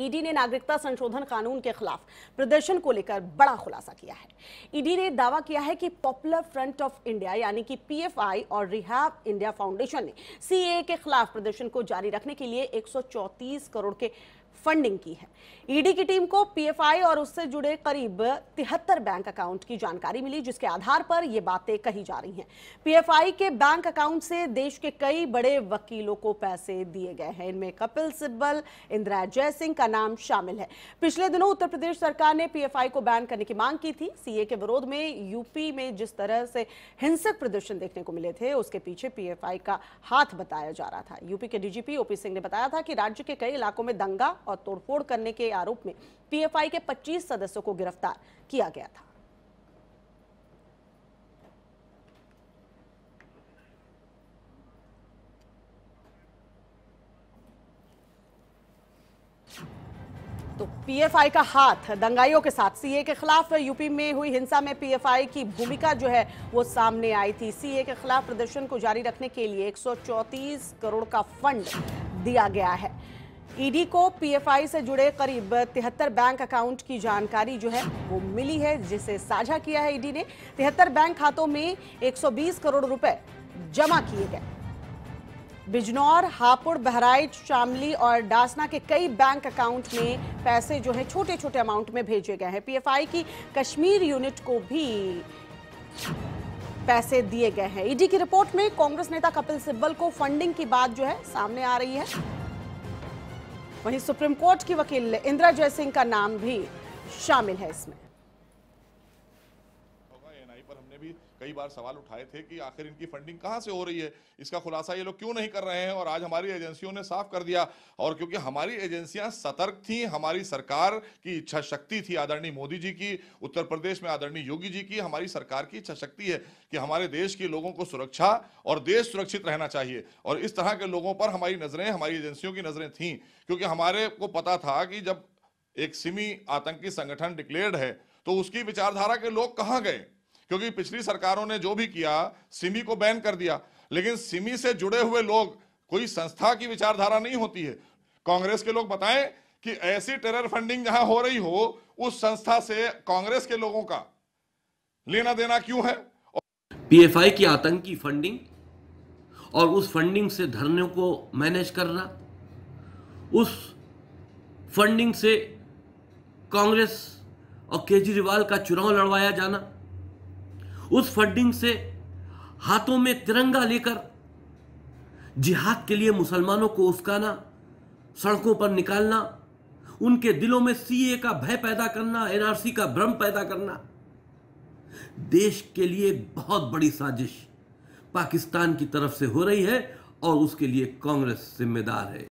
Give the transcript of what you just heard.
ED ने नागरिकता संशोधन कानून के खिलाफ प्रदर्शन को लेकर बड़ा खुलासा किया है ईडी ने दावा किया है कि पॉपुलर फ्रंट ऑफ इंडिया यानी कि पीएफआई और रिहाब इंडिया फाउंडेशन ने सीए के खिलाफ प्रदर्शन को जारी रखने के लिए एक करोड़ के फंडिंग की है ईडी की टीम को पीएफआई और उससे जुड़े करीब तिहत्तर बैंक अकाउंट की जानकारी मिली जिसके आधार पर यह बातें कही जा रही हैं पीएफआई के बैंक अकाउंट से देश के कई बड़े वकीलों को पैसे दिए गए हैं इनमें कपिल सिब्बल इंदिरा जयसिंह का नाम शामिल है पिछले दिनों उत्तर प्रदेश सरकार ने पीएफआई को बैन करने की मांग की थी सीए के विरोध में यूपी में जिस तरह से हिंसक प्रदर्शन देखने को मिले थे उसके पीछे पीएफआई का हाथ बताया जा रहा था यूपी के डीजीपी ओपी सिंह ने बताया था कि राज्य के कई इलाकों में दंगा और तोड़फोड़ करने के आरोप में पीएफआई के पच्चीस सदस्यों को गिरफ्तार किया गया था तो पीएफआई का हाथ दंगाइयों के साथ सीए के खिलाफ यूपी में हुई हिंसा में पीएफआई की भूमिका जो है वो सामने आई थी सीए के खिलाफ प्रदर्शन को जारी रखने के लिए एक करोड़ का फंड दिया गया है ईडी e को पीएफआई से जुड़े करीब तिहत्तर बैंक अकाउंट की जानकारी जो है वो मिली है जिसे साझा किया है ईडी e ने तिहत्तर बैंक खातों में 120 करोड़ रुपए जमा किए गए बिजनौर हापुड़ बहराइच शामली और डासना के कई बैंक अकाउंट में पैसे जो है छोटे छोटे अमाउंट में भेजे गए हैं पीएफआई की कश्मीर यूनिट को भी पैसे दिए गए हैं ईडी e की रिपोर्ट में कांग्रेस नेता कपिल सिब्बल को फंडिंग की बात जो है सामने आ रही है वहीं सुप्रीम कोर्ट की वकील इंदिरा जयसिंह का नाम भी शामिल है इसमें ने भी कई बार सवाल उठाए थे कि आखिर इनकी फंडिंग कहाँ से हो रही है इसका खुलासा ये लोग क्यों नहीं कर रहे हैं और आज हमारी एजेंसियों ने साफ कर दिया और क्योंकि हमारी एजेंसियां सतर्क थी हमारी सरकार की इच्छा शक्ति थी आदरणीय मोदी जी की उत्तर प्रदेश में आदरणीय योगी जी की हमारी सरकार की इच्छा शक्ति है कि हमारे देश के लोगों को सुरक्षा और देश सुरक्षित रहना चाहिए और इस तरह के लोगों पर हमारी नजरें हमारी एजेंसियों की नजरें थी क्योंकि हमारे को पता था कि जब एक सिमी आतंकी संगठन डिक्लेयर्ड है तो उसकी विचारधारा के लोग कहां गए क्योंकि पिछली सरकारों ने जो भी किया सिमी को बैन कर दिया लेकिन सिमी से जुड़े हुए लोग कोई संस्था की विचारधारा नहीं होती है कांग्रेस के लोग बताएं कि ऐसी टेरर फंडिंग जहां हो रही हो उस संस्था से कांग्रेस के लोगों का लेना देना क्यों है पीएफआई की आतंकी फंडिंग और उस फंडिंग से धरने को मैनेज करना उस फंडिंग से कांग्रेस और केजरीवाल का चुनाव लड़वाया जाना उस फंडिंग से हाथों में तिरंगा लेकर जिहाद के लिए मुसलमानों को उसकाना सड़कों पर निकालना उनके दिलों में सीए का भय पैदा करना एनआरसी का भ्रम पैदा करना देश के लिए बहुत बड़ी साजिश पाकिस्तान की तरफ से हो रही है और उसके लिए कांग्रेस जिम्मेदार है